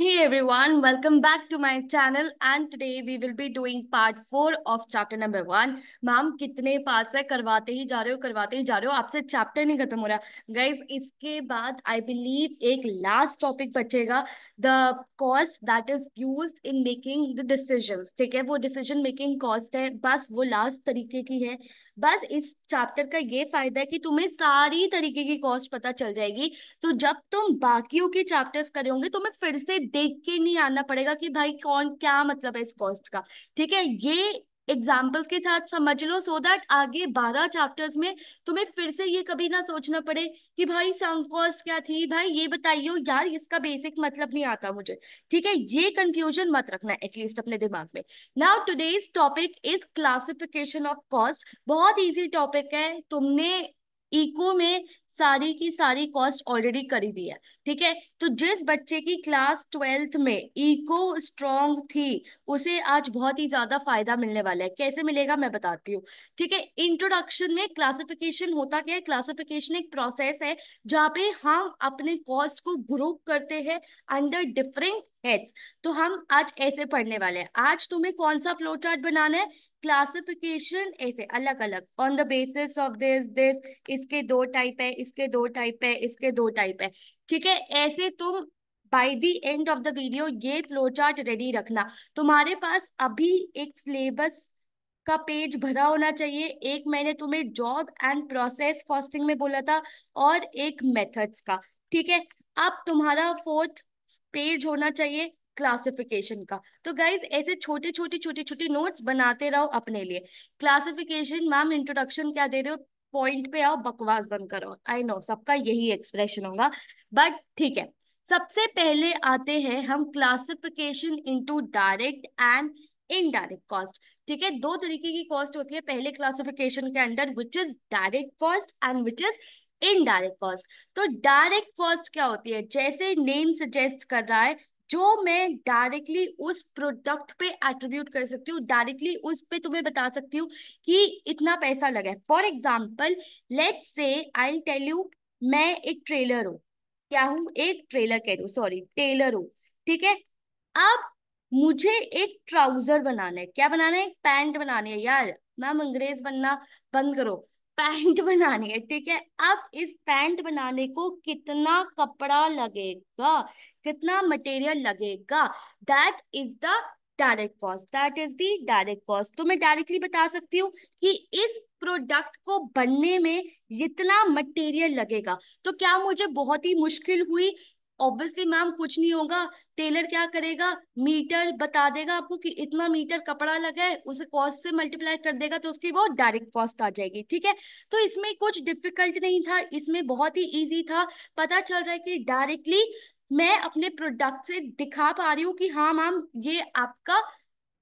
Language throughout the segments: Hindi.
Hey everyone, welcome back to my channel and today we will be doing part four of chapter number one. Ma'am कितने parts है करवाते ही जा रहे हो करवाते ही जा रहे हो आपसे chapter नहीं खत्म हो रहा Guys, इसके बाद I believe एक last topic बचेगा the cost that is used in making the decisions. ठीक है वो decision making cost है बस वो last तरीके की है बस इस चैप्टर का ये फायदा है कि तुम्हें सारी तरीके की कॉस्ट पता चल जाएगी तो जब तुम बाकियों के चैप्टर्स करोगे तुम्हें फिर से देख के नहीं आना पड़ेगा कि भाई कौन क्या मतलब है इस कॉस्ट का ठीक है ये एग्जाम्पल्स के साथ समझ लो सो दैट आगे बारह चैप्टर्स में तुम्हें फिर से ये कभी ना सोचना पड़े कि भाई संक कॉस्ट क्या थी भाई ये बताइयो यार इसका बेसिक मतलब नहीं आता मुझे ठीक है ये कंफ्यूजन मत रखना एटलीस्ट अपने दिमाग में now today's topic is classification of cost बहुत ईजी टॉपिक है तुमने इको में सारी की सारी कॉस्ट ऑलरेडी करी हुई है ठीक है तो जिस बच्चे की क्लास ट्वेल्थ में इको स्ट्रॉन्ग थी उसे आज बहुत ही ज्यादा फायदा मिलने वाला है कैसे मिलेगा मैं बताती हूँ ठीक है इंट्रोडक्शन में क्लासिफिकेशन होता क्या है क्लासिफिकेशन एक प्रोसेस है जहाँ पे हम अपने कॉस्ट को ग्रुप करते हैं अंडर डिफरेंट हेड्स तो हम आज ऐसे पढ़ने वाले हैं आज तुम्हें कौन सा फ्लो चार्ट बनाना है क्लासिफिकेशन ऐसे अलग अलग on the basis of this this इसके दो टाइप है इसके दो टाइप है इसके दो टाइप है ठीक है ऐसे तुम by the end of the video ये फ्लो चार्ट रेडी रखना तुम्हारे पास अभी एक सिलेबस का पेज भरा होना चाहिए एक मैंने तुम्हें जॉब एंड प्रोसेस कॉस्टिंग में बोला था और एक मेथड्स का ठीक है अब तुम्हारा फोर्थ पेज होना चाहिए क्लासिफिकेशन का तो गाइज ऐसे छोटे छोटे छोटे छोटे नोट्स बनाते रहो अपने लिए क्लासिफिकेशन मैम इंट्रोडक्शन क्या दे रहे हो पॉइंट पे आओ बकवास बंद करो आई नो सबका यही एक्सप्रेशन होगा बट ठीक है सबसे पहले आते हैं हम classification into direct and indirect cost ठीक है दो तरीके की कॉस्ट होती है पहले क्लासिफिकेशन के under which is direct cost and which is indirect cost तो डायरेक्ट कॉस्ट क्या होती है जैसे नेम सजेस्ट कर रहा है जो मैं डायरेक्टली उस प्रोडक्ट पे एट्रीब्यूट कर सकती हूँ डायरेक्टली उस पे तुम्हें बता सकती हूँ कि इतना पैसा लगा है फॉर एग्जाम्पल लेट से आई टेल यू मैं एक ट्रेलर हूँ क्या हूँ एक ट्रेलर कह रू सॉरी टेलर हूँ ठीक है अब मुझे एक ट्राउजर बनाना है क्या बनाना है एक पैंट बनानी है यार मैम अंग्रेज बनना बंद करो पैंट बनानी है ठीक है अब इस पैंट बनाने को कितना कपड़ा लगेगा कितना मटेरियल लगेगा that is the direct cost that is the direct cost तो मैं डायरेक्टली बता सकती हूँ कि इस प्रोडक्ट को बनने में जितना मटेरियल लगेगा तो क्या मुझे बहुत ही मुश्किल हुई ऑब्वियसली मैम कुछ नहीं होगा टेलर क्या करेगा मीटर बता देगा आपको कि इतना मीटर कपड़ा लगा है उसे कॉस्ट से मल्टीप्लाई कर देगा तो उसकी वो डायरेक्ट कॉस्ट आ जाएगी ठीक है तो इसमें कुछ डिफिकल्ट नहीं था इसमें बहुत ही ईजी था पता चल रहा है कि डायरेक्टली मैं अपने प्रोडक्ट से दिखा पा रही हूँ कि हाँ मैम ये आपका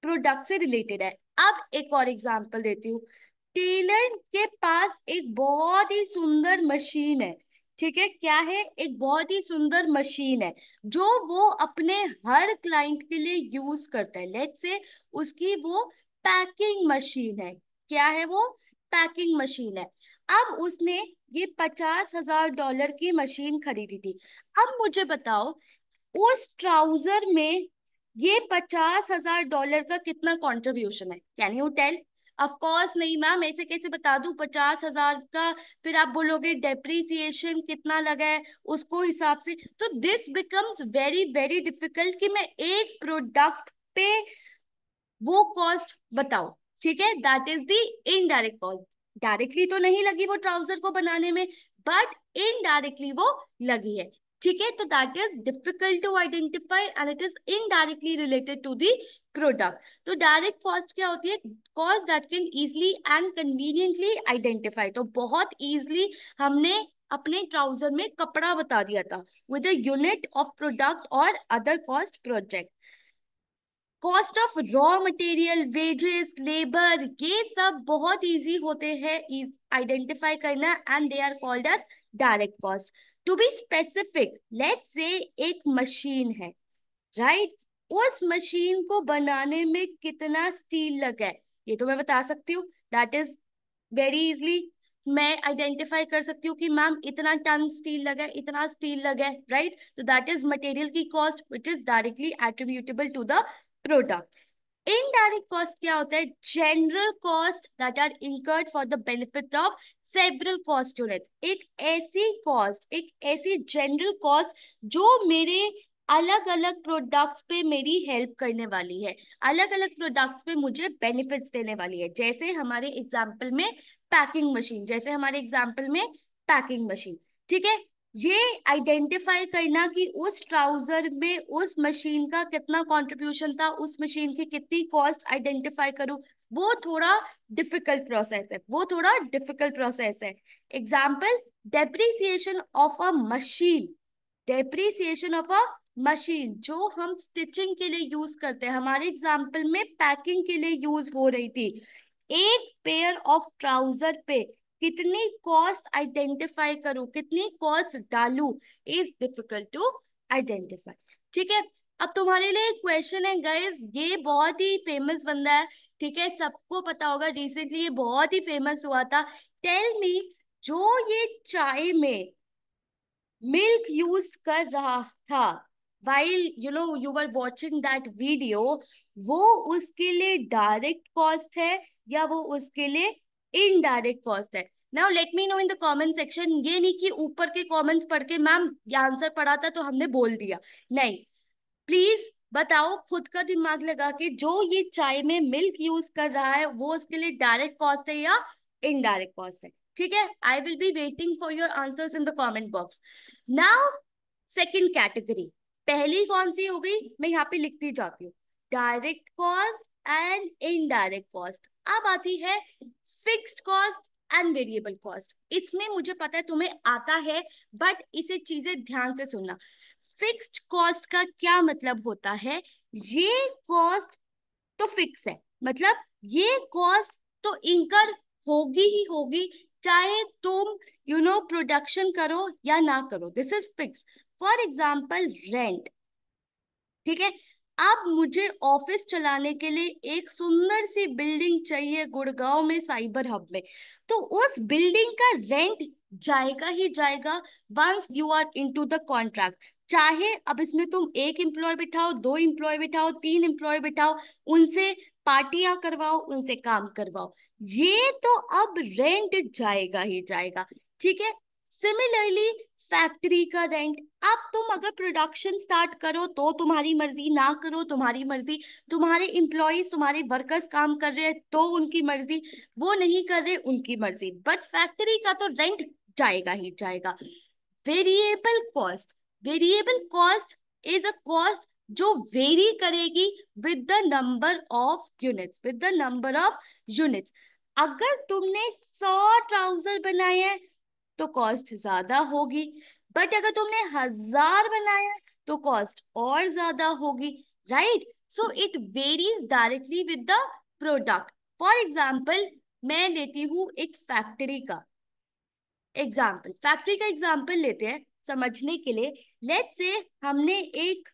प्रोडक्ट से रिलेटेड है अब एक और एग्जाम्पल देती हूँ टेलर के पास एक बहुत ही सुंदर मशीन है ठीक है क्या है एक बहुत ही सुंदर मशीन है जो वो अपने हर क्लाइंट के लिए यूज करता है लेट से उसकी वो पैकिंग मशीन है क्या है वो पैकिंग मशीन है अब उसने ये पचास हजार डॉलर की मशीन खरीदी थी अब मुझे बताओ उस ट्राउजर में ये पचास हजार डॉलर का कितना कंट्रीब्यूशन है कैन यू टेल अफकोर्स नहीं मैम ऐसे कैसे बता दू पचास हजार का फिर आप बोलोगे डेप्रीसिएशन कितना लगा है उसको हिसाब से तो this becomes very very difficult कि मैं एक प्रोडक्ट पे वो कॉस्ट बताऊ ठीक है that is the indirect cost directly तो नहीं लगी वो ट्राउजर को बनाने में बट इनडायरेक्टली वो लगी है ठीक है तो that is difficult to identify and it is indirectly related to the product. तो direct cost क्या होती है Cost that can easily and conveniently identify. तो बहुत easily हमने अपने ट्राउजर में कपड़ा बता दिया था with a unit of product और other cost project cost of raw material wages labour ये सब बहुत इजी होते हैं आइडेंटिफाई करना and they are called as direct cost to be specific let's say एक मशीन है राइट उस मशीन को बनाने में कितना स्टील लगा है ये तो मैं बता सकती हूँ दैट इज वेरी इजली मैं आइडेंटिफाई कर सकती हूँ कि मैम इतना टन स्टील लगा है इतना स्टील लगा है राइट तो दैट इज मटेरियल की cost which is directly attributable to the product indirect cost क्या होता है general cost that are incurred for the benefit of several cost unit एक ऐसी कॉस्ट एक ऐसी जनरल कॉस्ट जो मेरे अलग अलग प्रोडक्ट्स पे मेरी हेल्प करने वाली है अलग अलग प्रोडक्ट्स पे मुझे बेनिफिट्स देने वाली है जैसे हमारे एग्जाम्पल में पैकिंग मशीन जैसे हमारे एग्जाम्पल में पैकिंग मशीन ठीक है ये आइडेंटिफाई करना कि उस ट्राउजर में उस मशीन का कितना कंट्रीब्यूशन था उस मशीन की कितनी कॉस्ट आइडेंटिफाई करूं वो थोड़ा डिफिकल्ट प्रोसेस है वो थोड़ा डिफिकल्ट प्रोसेस है example depreciation of a machine depreciation of a machine जो हम स्टिचिंग के लिए यूज करते हैं हमारे एग्जाम्पल में पैकिंग के लिए यूज हो रही थी एक पेयर ऑफ ट्राउजर पे कितनी कॉस्ट आइडेंटिफाई करूं कितनी कॉस्ट डालू इज डिफिकल्ट टू आइडेंटिफाई ठीक है अब तुम्हारे लिए क्वेश्चन है गाइस ये बहुत ही फेमस बंदा है ठीक है सबको पता होगा रिसेंटली ये बहुत ही फेमस हुआ था टेल मी जो ये चाय में मिल्क यूज कर रहा था while you know you are watching that video वो उसके लिए डायरेक्ट कॉस्ट है या वो उसके लिए इनडायरेक्ट कॉस्ट है now let me know in the comment section ये नहीं कि ऊपर के कॉमेंट्स पढ़ के मैम ये आंसर पढ़ा था तो हमने बोल दिया नहीं प्लीज बताओ खुद का दिमाग लगा के जो ये चाय में मिल्क यूज कर रहा है वो उसके लिए डायरेक्ट कॉस्ट है या इनडायरेक्ट कॉस्ट है ठीक है I will be waiting for your answers in the comment box now second category पहली कौन सी हो गई मैं यहाँ पे लिखती जाती हूँ direct cost and indirect cost अब आती है fixed cost and variable cost इसमें मुझे पता है तुम्हें आता है बट इसे चीजें ध्यान से सुनना फिक्स्ड कॉस्ट का क्या मतलब होता है ये कॉस्ट तो फिक्स है मतलब ये कॉस्ट तो इंकर होगी ही होगी चाहे तुम यू नो प्रोडक्शन करो या ना करो this is fix for example rent ठीक है अब मुझे ऑफिस चलाने के लिए एक सुंदर सी बिल्डिंग चाहिए गुड़गांव में साइबर हब में तो उस बिल्डिंग का रेंट जाएगा ही जाएगा once you are into the contract चाहे अब इसमें तुम एक एम्प्लॉय बिठाओ दो एम्प्लॉय बिठाओ तीन एम्प्लॉय बिठाओ उनसे पार्टियां करवाओ उनसे काम करवाओ ये तो अब रेंट जाएगा ही जाएगा ठीक है सिमिलरली फैक्ट्री का रेंट अब तुम अगर प्रोडक्शन स्टार्ट करो तो तुम्हारी मर्जी ना करो तुम्हारी मर्जी तुम्हारे इम्प्लॉयज तुम्हारे वर्कर्स काम कर रहे हैं तो उनकी मर्जी वो नहीं कर रहे उनकी मर्जी बट फैक्ट्री का तो रेंट जाएगा ही जाएगा variable cost variable cost is a cost जो वेरी करेगी with the number of units with the number of units अगर तुमने सौ ट्राउजर बनाए हैं तो कॉस्ट ज्यादा होगी बट अगर तुमने हजार बनाया तो कॉस्ट और ज्यादा होगी right so it varies directly with the product for example मैं लेती हूँ एक फैक्ट्री का एग्जाम्पल फैक्ट्री का एग्जाम्पल लेते हैं समझने के लिए लेट से हमने एक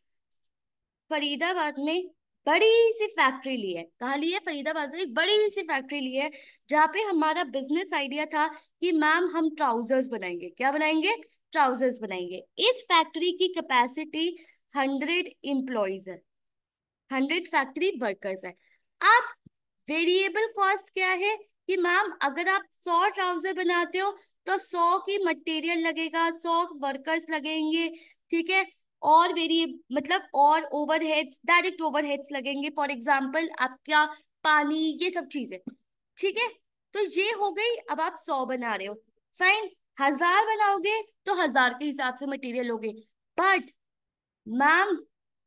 फरीदाबाद में बड़ी सी फैक्ट्री ली है कहा ली है फरीदाबाद में एक बड़ी सी फैक्ट्री ली है जहाँ पे हमारा बिजनेस आइडिया था कि मैम हम ट्राउजर्स बनाएंगे क्या बनाएंगे ट्राउजर्स बनाएंगे इस फैक्ट्री की कैपेसिटी हंड्रेड एम्प्लॉयज है हंड्रेड फैक्ट्री वर्कर्स है अब वेरिएबल कॉस्ट क्या है कि मैम अगर आप सौ ट्राउजर बनाते हो तो सौ की मटेरियल लगेगा सौ वर्कर्स लगेंगे ठीक है और वेरिएबल मतलब और ओवरहेड्स डायरेक्ट ओवरहेड्स लगेंगे फॉर एग्जाम्पल आपका पानी ये सब चीजें ठीक है तो ये हो गई अब आप सौ बना रहे हो फाइन हजार बनाओगे तो हजार के हिसाब से मटेरियल होगे बट मैम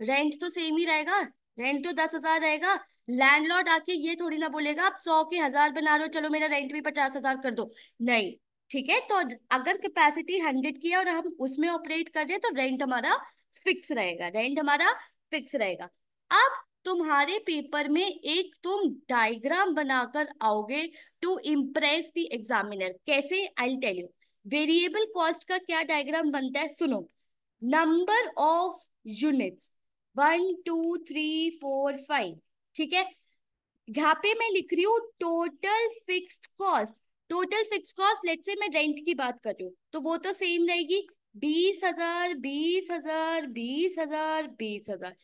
रेंट तो सेम ही रहेगा रेंट तो दस हजार रहेगा लैंडलॉर्ड आके ये थोड़ी ना बोलेगा आप सौ के हजार बना रहे हो चलो मेरा रेंट भी पचास हजार कर दो नहीं ठीक है तो अगर कैपेसिटी हंड्रेड की है और हम उसमें ऑपरेट कर रहे हैं तो रेंट हमारा फिक्स रहेगा रेंट हमारा फिक्स रहेगा अब तुम्हारे पेपर में एक तुम डायग्राम बनाकर आओगे टू इम्प्रेस दी एग्जामिनर कैसे I tell you variable cost का क्या डायग्राम बनता है सुनो number of units one two three four five ठीक है यहाँ पे मैं लिख रही हूँ total fixed cost total fix cost let's say मैं रेंट की बात कर रही हूँ तो वो तो सेम रहेगी बीस हजार बीस हजार बीस हजार बीस हजार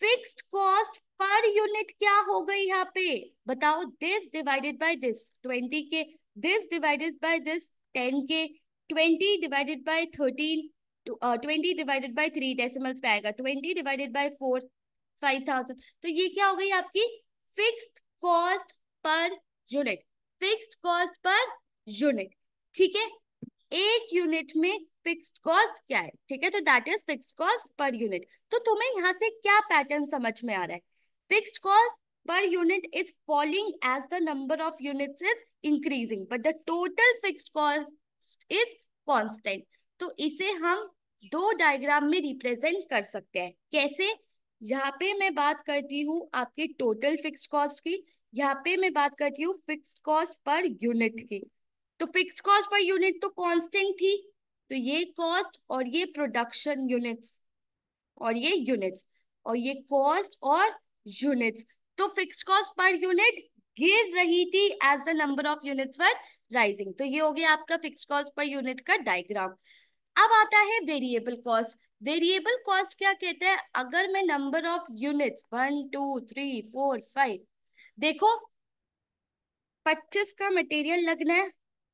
फिक्स्ड कॉस्ट पर यूनिट क्या हो गई यहाँ पे बताओ this divided by this twenty के this divided by this ten के twenty divided by thirteen twenty divided by three decimals पे आएगा twenty divided by four five thousand तो ये क्या हो गई आपकी fixed cost per unit fixed cost per unit ठीक है एक यूनिट में फिक्स्ड कॉस्ट क्या है ठीक है तो that is fixed cost per unit तो तुम्हें यहाँ से क्या पैटर्न समझ में आ रहा है fixed cost per unit is falling as the number of units is increasing but the total fixed cost is constant तो इसे हम दो डायग्राम में रिप्रेजेंट कर सकते हैं कैसे यहाँ पे मैं बात करती हूँ आपके टोटल फिक्स्ड कॉस्ट की यहाँ पे मैं बात करती हूँ फिक्स्ड कॉस्ट पर यूनिट की तो फिक्स्ड कॉस्ट पर यूनिट तो कांस्टेंट थी तो ये कॉस्ट और ये प्रोडक्शन यूनिट्स और ये यूनिट्स और ये कॉस्ट और यूनिट्स तो फिक्स कॉस्ट पर यूनिट गिर रही थी as the number of units were rising तो ये हो गया आपका फिक्स कॉस्ट पर यूनिट का डायग्राम अब आता है वेरिएबल कॉस्ट वेरिएबल कॉस्ट क्या कहते हैं अगर मैं number of units one two three four five देखो पच्चीस का मटेरियल लगना है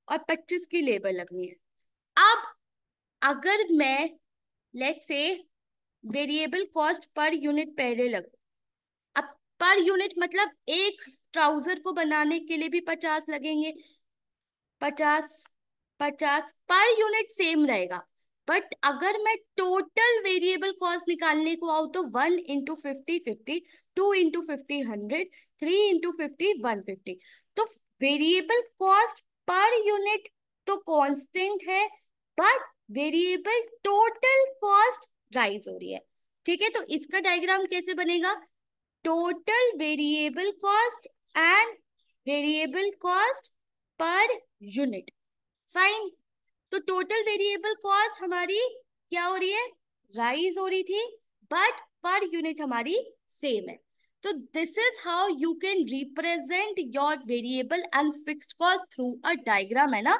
और पच्चीस की लेबर लगनी है अब अगर मैं लेट से वेरिएबल कॉस्ट पर यूनिट पहले लगू अब पर यूनिट मतलब एक ट्राउजर को बनाने के लिए भी पचास लगेंगे पचास पचास पर यूनिट सेम रहेगा बट अगर मैं टोटल वेरिएबल कॉस्ट निकालने को आऊ तो one into fifty fifty two into fifty hundred three into fifty one fifty तो वेरिएबल कॉस्ट पर यूनिट तो कांस्टेंट है but variable total cost rise हो रही है ठीक है तो इसका डायग्राम कैसे बनेगा total variable cost and variable cost per unit fine तो टोटल वेरिएबल कॉस्ट हमारी क्या हो रही है राइज हो रही थी बट पर यूनिट हमारी सेम है तो this is how you can represent your variable and fixed cost through a diagram है ना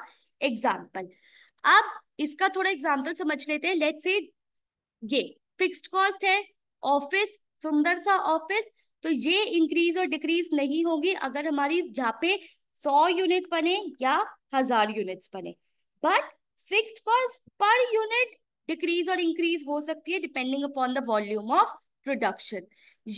एग्जाम्पल अब इसका थोड़ा एग्जाम्पल समझ लेते हैं लेट से ये फिक्स्ड कॉस्ट है ऑफिस सुंदर सा ऑफिस तो ये इंक्रीज और डिक्रीज नहीं होगी अगर हमारी यहाँ पे सौ यूनिट्स बने या हजार यूनिट्स बने but fixed cost per unit decrease और इंक्रीज हो सकती है depending upon the volume of production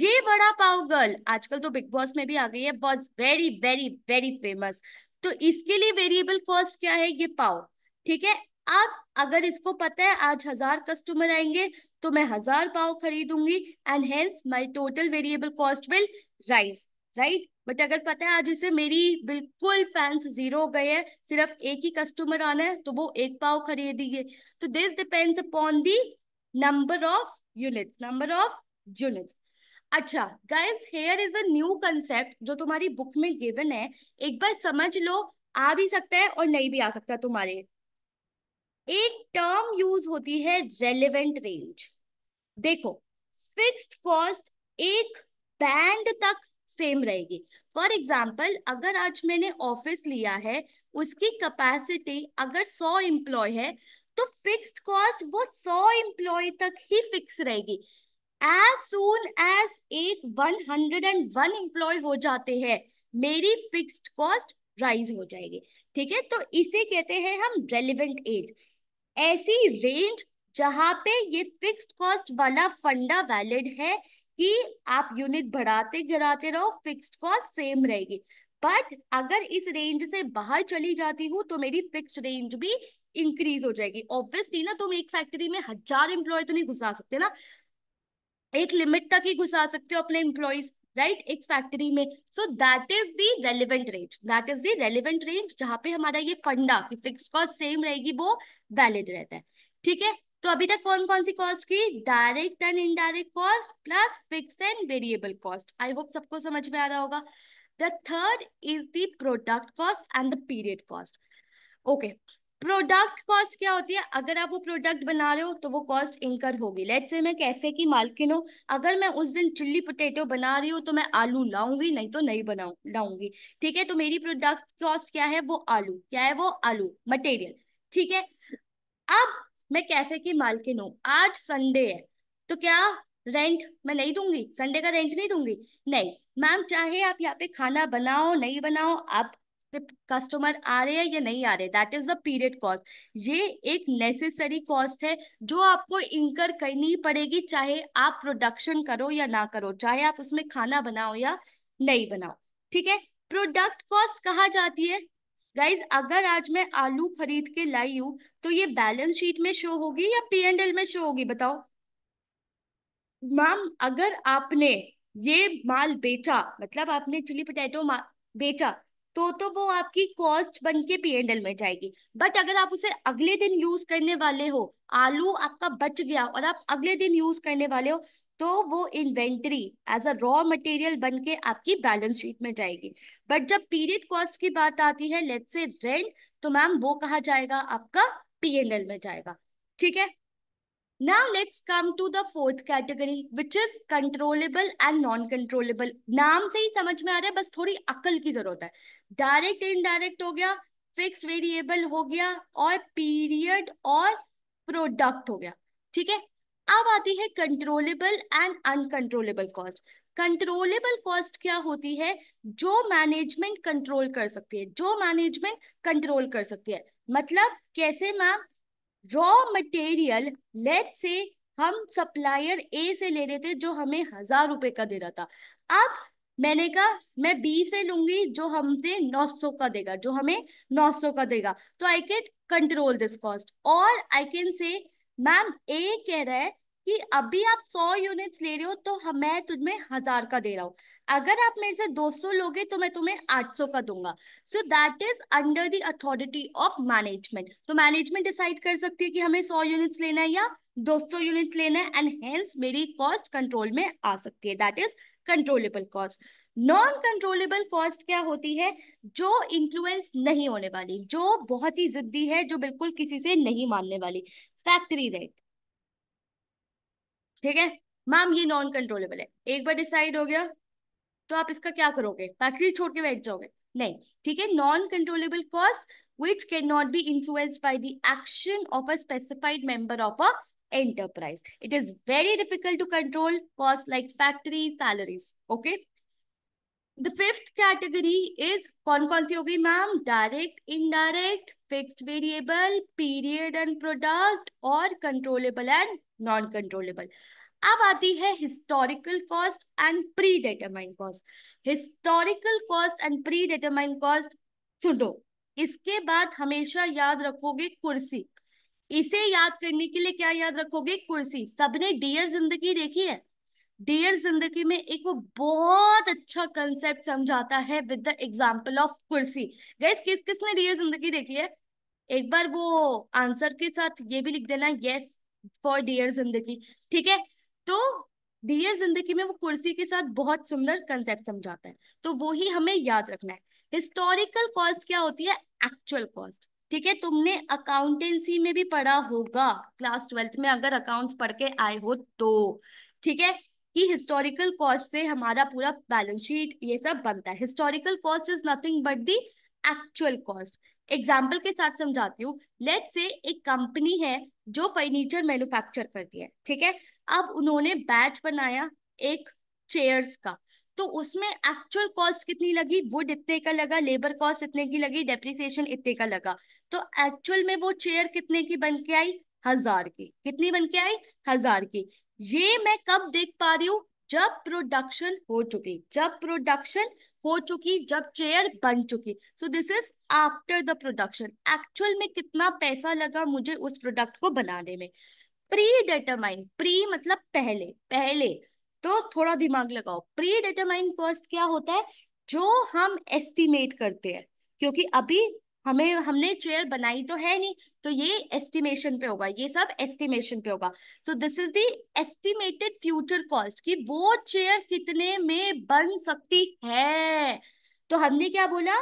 ये बड़ा पाव गर्ल आजकल तो बिग बॉस में भी आ गई है boss very very very famous तो इसके लिए वेरिएबल कॉस्ट क्या है ये पाव ठीक है अब अगर इसको पता है आज हजार कस्टमर आएंगे तो मैं हजार पाव खरीदूंगी and hence my total variable cost will rise right but अगर पता है आज इसे मेरी बिल्कुल फैंस जीरो हो गए हैं सिर्फ एक ही कस्टमर आना है तो वो एक पाव खरीदेंगे तो this depends upon the number of units number of units अच्छा guys here is a new concept जो तुम्हारी बुक में गिवन है एक बार समझ लो आ भी सकता है और नहीं भी आ सकता तुम्हारे एक टर्म यूज होती है रेलिवेंट रेंज देखो फिक्स्ड कॉस्ट एक बैंड तक सेम रहेगी फॉर एग्जाम्पल अगर आज मैंने ऑफिस लिया है उसकी कैपेसिटी अगर सौ एम्प्लॉय है तो फिक्स्ड कॉस्ट वो सौ एम्प्लॉय तक ही फिक्स रहेगी एज सुन एज एक one hundred and one employ हो जाते हैं मेरी फिक्स्ड कॉस्ट राइज हो जाएगी ठीक है तो इसे कहते हैं हम रेलिवेंट एज ऐसी रेंज जहां पे ये फिक्स्ड कॉस्ट वाला फंडा वैलिड है कि आप यूनिट बढ़ाते गिराते रहो फिक्स्ड कॉस्ट सेम रहेगी बट अगर इस रेंज से बाहर चली जाती हूँ तो मेरी फिक्स रेंज भी इंक्रीज हो जाएगी ऑब्वियसली ना तुम एक फैक्ट्री में हजार एम्प्लॉय तो नहीं घुसा सकते ना एक लिमिट तक ही घुसा सकते हो अपने एम्प्लॉयज राइट एक फैक्ट्री में so that is the relevant range that is the relevant range जहां पे हमारा ये फंडा की फिक्स कॉस्ट सेम रहेगी वो वैलिड रहता है ठीक है तो अभी तक कौन कौन सी कॉस्ट की direct and indirect cost plus fix and variable cost I hope सबको समझ में आ रहा होगा the third is the product cost and the period cost okay product cost क्या होती है अगर आप वो प्रोडक्ट बना रहे हो तो वो कॉस्ट इनकर होगी लेट से मैं कैफे की मालकिन हूँ अगर मैं उस दिन चिल्ली पोटेटो बना रही हूँ तो मैं आलू लाऊंगी नहीं तो नहीं बनाऊ लाऊंगी ठीक है तो मेरी प्रोडक्ट कॉस्ट क्या है वो आलू क्या है वो आलू मटेरियल ठीक है अब मैं कैफे की मालकिन हूँ आज संडे है तो क्या रेंट मैं नहीं दूंगी संडे का रेंट नहीं दूंगी नहीं मैम चाहे आप यहाँ पे खाना बनाओ नहीं बनाओ आप कस्टमर आ रहे हैं या नहीं आ रहे that is the period cost ये एक नेसेसरी कॉस्ट है जो आपको इंकर करनी पड़ेगी चाहे आप प्रोडक्शन करो या ना करो चाहे आप उसमें खाना बनाओ या नहीं बनाओ ठीक है प्रोडक्ट कॉस्ट कहा जाती है गाइज अगर आज मैं आलू खरीद के लाई हूँ तो ये बैलेंस शीट में शो होगी या पी एंड एल में शो होगी बताओ मैम अगर आपने ये माल बेचा मतलब आपने चिली पोटैटो बेचा तो तो वो आपकी कॉस्ट बन के पी एंड एल में जाएगी बट अगर आप उसे अगले दिन यूज करने वाले हो आलू आपका बच गया और आप अगले दिन यूज करने वाले हो तो वो inventory as a raw material बन के आपकी बैलेंस शीट में जाएगी बट जब पीरियड कॉस्ट की बात आती है लेट्स से रेंट तो मैम वो कहा जाएगा आपका पी एंड एल में जाएगा ठीक है Now let's come to the fourth category, which is controllable and non-controllable. नाम से ही समझ में आ रहा है बस थोड़ी अक्ल की जरूरत है direct indirect हो गया fixed variable हो गया और period और product हो गया ठीक है अब आती है controllable and uncontrollable cost controllable cost क्या होती है जो मैनेजमेंट कंट्रोल कर सकती है जो मैनेजमेंट कंट्रोल कर सकती है मतलब कैसे मैम रॉ मटेरियल लेट से हम सप्लायर ए से ले रहे थे जो हमें हजार रुपए का दे रहा था अब मैंने कहा मैं बी से लूंगी जो हमसे नौ सौ का देगा जो हमें नौ सौ का देगा तो I can control this cost और आई कैन से मैम ए कह रहा है कि अभी आप सौ यूनिट्स ले रहे हो तो मैं तुम्हें हजार का दे रहा हूँ अगर आप मेरे से दो सौ लोगे तो मैं तुम्हें आठ सौ का दूंगा so that is under the authority of management तो मैनेजमेंट डिसाइड कर सकती है कि हमें सौ यूनिट्स लेना है या दो सौ यूनिट लेना है एंड हेंस मेरी कॉस्ट कंट्रोल में आ सकती है that is controllable cost non controllable cost क्या होती है जो इन्फ्लुएंस नहीं होने वाली जो बहुत ही जिद्दी है जो बिल्कुल किसी से नहीं मानने वाली फैक्ट्री रेट ठीक है मैम ये नॉन कंट्रोलेबल है एक बार डिसाइड हो गया तो आप इसका क्या करोगे फैक्ट्री छोड़ के बैठ जाओगे नहीं ठीक है non controllable cost which can not be influenced by the action of a specified member of a enterprise it is very difficult to control costs like factory salaries okay the fifth category is कौन कौन सी होगी ma'am direct indirect fixed variable period and product और कंट्रोलेबल एंड नॉन कंट्रोलेबल अब आती है historical cost and predetermined cost historical cost and predetermined cost सुनो इसके बाद हमेशा याद रखोगे कुर्सी इसे याद करने के लिए क्या याद रखोगे कुर्सी सबने डियर जिंदगी देखी है डियर जिंदगी में एक वो बहुत अच्छा कंसेप्ट समझाता है विद द एग्जांपल ऑफ कुर्सी गैस किस किसने डियर जिंदगी देखी है एक बार वो आंसर के साथ ये भी लिख देना यस फॉर डियर जिंदगी ठीक है तो डियर जिंदगी में वो कुर्सी के साथ बहुत सुंदर कंसेप्ट समझाता है तो वो ही हमें याद रखना है हिस्टोरिकल कॉस्ट क्या होती है एक्चुअल कॉस्ट ठीक है तुमने अकाउंटेंसी में भी पढ़ा होगा क्लास ट्वेल्थ में अगर अकाउंट्स पढ़ के आए हो तो ठीक है कि हिस्टोरिकल कॉस्ट से हमारा पूरा बैलेंस शीट ये सब बनता है historical cost is nothing but the actual cost example के साथ समझाती हूँ लेट से एक कंपनी है जो फर्नीचर मैन्युफैक्चर करती है ठीक है अब उन्होंने बैच बनाया एक चेयर्स का तो उसमें एक्चुअल कॉस्ट कितनी लगी वुड इतने का लगा लेबर कॉस्ट इतने की लगी डेप्रिसिएशन इतने का लगा तो एक्चुअल में वो चेयर कितने की बन के आई हजार की कितनी बन के आई हजार की ये मैं कब देख पा रही हूँ जब प्रोडक्शन हो चुकी जब प्रोडक्शन हो चुकी जब चेयर बन चुकी so this is after the production actual में कितना पैसा लगा मुझे उस प्रोडक्ट को बनाने में प्री डिटरमाइन प्री मतलब पहले पहले तो थोड़ा दिमाग लगाओ प्री डिटरमाइन कॉस्ट क्या होता है जो हम एस्टिमेट करते हैं क्योंकि अभी हमें हमने चेयर बनाई तो है नहीं तो ये एस्टिमेशन पे होगा ये सब एस्टिमेशन पे होगा so this is the estimated future cost कि वो चेयर कितने में बन सकती है तो हमने क्या बोला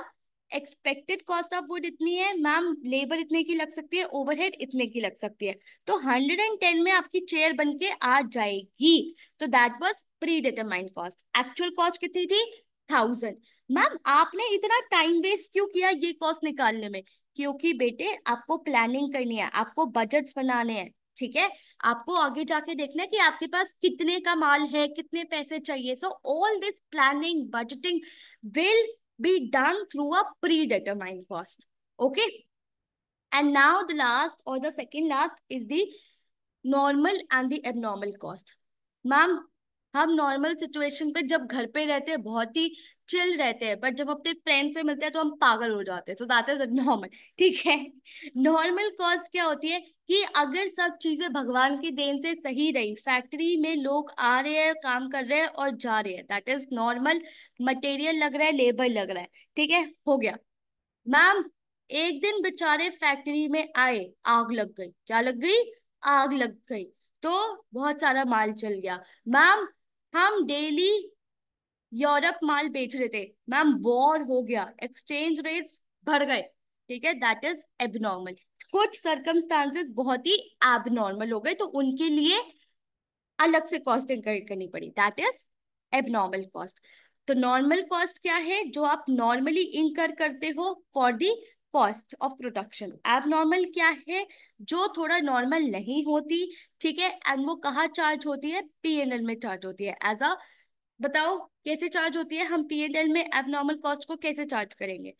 एक्सपेक्टेड कॉस्ट ऑफ वुड इतनी है मैम लेबर इतने की लग सकती है ओवरहेड इतने की लग सकती है तो हंड्रेड एंड टेन में आपकी चेयर बन के आ जाएगी तो that was predetermined cost actual cost कितनी थी थाउजेंड मैम आपने इतना टाइम वेस्ट क्यों किया ये कॉस्ट निकालने में क्योंकि बेटे आपको प्लानिंग करनी है आपको बजट्स बनाने हैं ठीक है आपको आगे जाके देखना है कि आपके पास कितने का माल है कितने पैसे चाहिए so all this planning budgeting will be done through a predetermined cost okay and now the last और the second last is the normal and the abnormal cost ma'am हम नॉर्मल सिचुएशन पे जब घर पे रहते हैं बहुत ही चिल रहते हैं बट जब अपने फ्रेंड से मिलते हैं तो हम पागल हो जाते हैं तो दैट इज नॉर्मल ठीक है नॉर्मल कॉज क्या होती है कि अगर सब चीजें भगवान की देन से सही रही फैक्ट्री में लोग आ रहे हैं काम कर रहे हैं और जा रहे हैं दैट इज नॉर्मल मटेरियल लग रहा है लेबर लग रहा है ठीक है हो गया मैम एक दिन बेचारे फैक्ट्री में आए आग लग गई क्या लग गई आग लग गई तो बहुत सारा माल चल गया मैम हम डेली यूरोप माल बेच रहे थे मैम वॉर हो गया एक्सचेंज रेट्स बढ़ गए ठीक है दैट इज एबनॉर्मल कुछ सर्कमस्टांसेस बहुत ही एबनॉर्मल हो गए तो उनके लिए अलग से कॉस्ट इंकर करनी पड़ी दैट इज एबनॉर्मल कॉस्ट तो नॉर्मल कॉस्ट क्या है जो आप नॉर्मली इंकर करते हो for the cost of production abnormal क्या है जो थोड़ा नॉर्मल नहीं होती ठीक है एंड वो कहाँ चार्ज होती है पीएनएल में चार्ज होती है एज अ बताओ कैसे चार्ज होती है हम पी एंड एल में एबनॉर्मल कॉस्ट को कैसे चार्ज करेंगे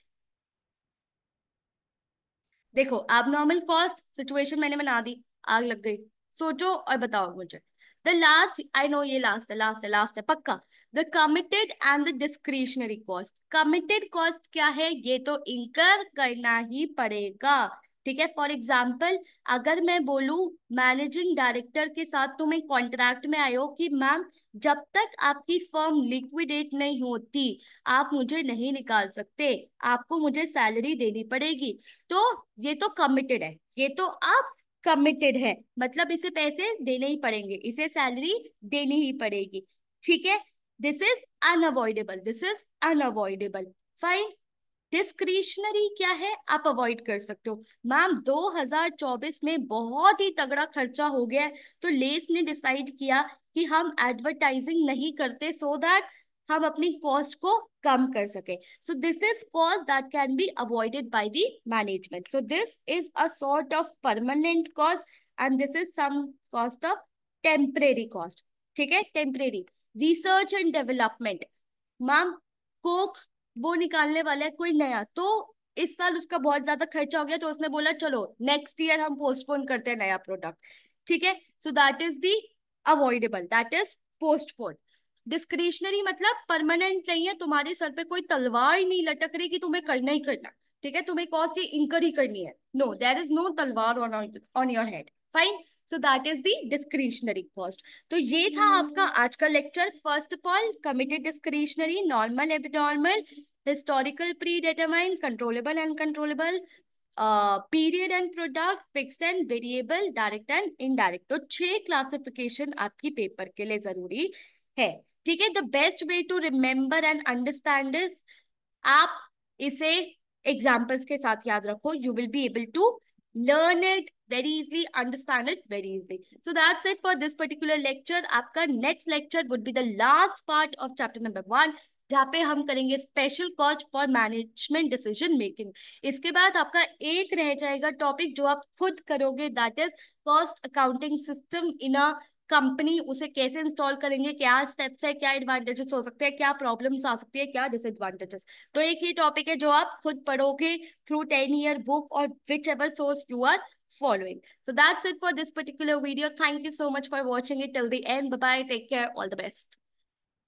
देखो एबनॉर्मल कॉस्ट सिचुएशन मैंने बना दी आग लग गई सोचो और बताओ मुझे द लास्ट आई नो ये लास्ट है लास्ट है लास्ट है पक्का the committed and the discretionary cost committed cost क्या है ये तो इंकर करना ही पड़ेगा ठीक है फॉर एग्जाम्पल अगर मैं बोलू मैनेजिंग डायरेक्टर के साथ तुम एक कॉन्ट्रैक्ट में आयो कि मैम जब तक आपकी फर्म लिक्विडेट नहीं होती आप मुझे नहीं निकाल सकते आपको मुझे सैलरी देनी पड़ेगी तो ये तो कमिटेड है ये तो आप कमिटेड है मतलब इसे पैसे देने ही पड़ेंगे इसे सैलरी देनी ही पड़ेगी ठीक है this is unable this is unable fine discretionary क्या है आप अवॉइड कर सकते हो मैम 2024 में बहुत ही तगड़ा खर्चा हो गया है तो लेस ने डिसाइड किया कि हम एडवर्टाइजिंग नहीं करते सो so दैट हम अपनी कॉस्ट को कम कर सके so this is cost that can be avoided by the management so this is a sort of permanent cost and this is some cost of temporary cost ठीक है temporary research and development ma'am coke वो निकालने वाला है कोई नया तो इस साल उसका बहुत ज्यादा खर्चा हो गया तो उसने बोला चलो नेक्स्ट ईयर हम पोस्टपोन करते हैं नया प्रोडक्ट ठीक है so that is the avoidable that is postpone discretionary मतलब परमानेंट नहीं है तुम्हारे सर पे कोई तलवार ही नहीं लटक रही कि तुम्हें करना ही करना ठीक है तुम्हें कॉस्ट ये इंकर ही करनी है नो देर इज नो तलवार on your head fine so that is the discretionary cost तो ये था hmm. आपका आज का lecture first of all committed discretionary normal abnormal historical predetermined controllable controllable period and product fix and variable direct and indirect तो छह क्लासिफिकेशन आपकी पेपर के लिए जरूरी है ठीक है the best way to remember and understand आप इसे एग्जाम्पल्स के साथ याद रखो you will be able to learn it very easily, understand it very easily. So that's it for this particular lecture. aapka next lecture would be the last part of chapter number 1 जहाँ पे हम करेंगे special cause for management decision making इसके बाद आपका एक रह जाएगा टॉपिक जो आप खुद करोगे that is cost accounting system in a company उसे कैसे इंस्टॉल करेंगे क्या स्टेप्स है क्या एडवांटेजेस हो सकते हैं क्या प्रॉब्लम्स आ सकती है क्या डिसएडवांटेजेस तो एक ये टॉपिक है जो आप खुद पढ़ोगे थ्रू टेन ईयर बुक और whichever source you are following. So that's it for this particular video. Thank you so much for watching it till the end. Bye-bye. Take care. All the best.